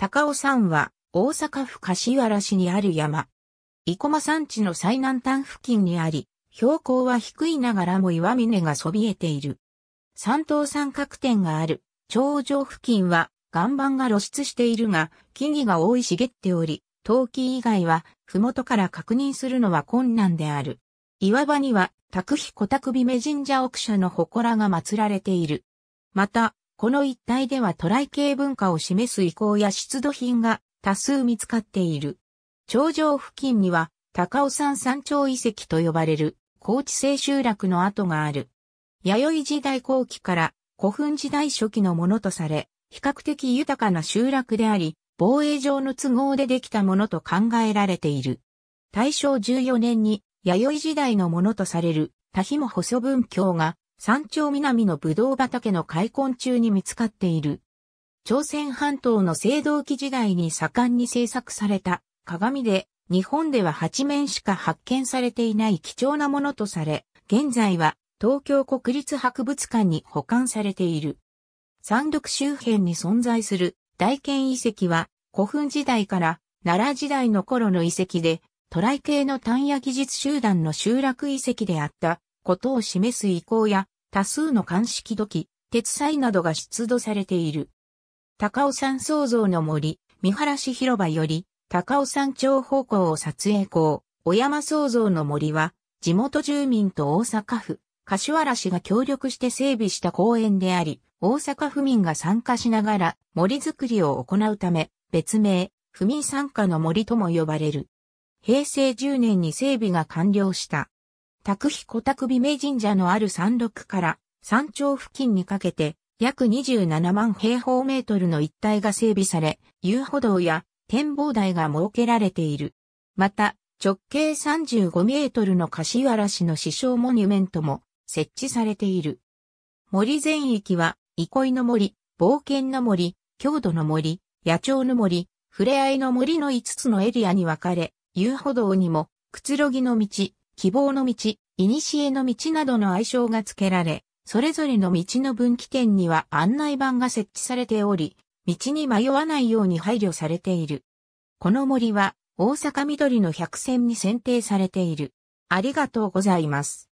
高尾山は大阪府柏原市にある山。生駒山地の最南端付近にあり、標高は低いながらも岩峰がそびえている。山東三角点がある頂上付近は岩盤が露出しているが、木々が覆い茂っており、陶器以外は麓から確認するのは困難である。岩場には、拓飛小拓美神社奥社の祠が祀られている。また、この一帯では渡来系文化を示す遺構や出土品が多数見つかっている。頂上付近には高尾山山頂遺跡と呼ばれる高知清集落の跡がある。弥生時代後期から古墳時代初期のものとされ、比較的豊かな集落であり、防衛上の都合でできたものと考えられている。大正14年に弥生時代のものとされる多肥も細文教が山頂南のブドウ畑の開墾中に見つかっている。朝鮮半島の青銅器時代に盛んに制作された鏡で、日本では8面しか発見されていない貴重なものとされ、現在は東京国立博物館に保管されている。山陸周辺に存在する大剣遺跡は古墳時代から奈良時代の頃の遺跡で、渡来系の単野技術集団の集落遺跡であったことを示す意向や、多数の鑑識土器、鉄祭などが出土されている。高尾山創造の森、三原市広場より、高尾山町方向を撮影校、小山創造の森は、地元住民と大阪府、柏原市が協力して整備した公園であり、大阪府民が参加しながら森づくりを行うため、別名、府民参加の森とも呼ばれる。平成10年に整備が完了した。拓飛小拓美名神社のある山麓から山頂付近にかけて約27万平方メートルの一帯が整備され、遊歩道や展望台が設けられている。また、直径35メートルの柏原市の師匠モニュメントも設置されている。森全域は、憩いの森、冒険の森、郷土の森、野鳥の森、触れ合いの森の5つのエリアに分かれ、遊歩道にも、くつろぎの道、希望の道、古の道などの愛称が付けられ、それぞれの道の分岐点には案内板が設置されており、道に迷わないように配慮されている。この森は、大阪緑の百選に選定されている。ありがとうございます。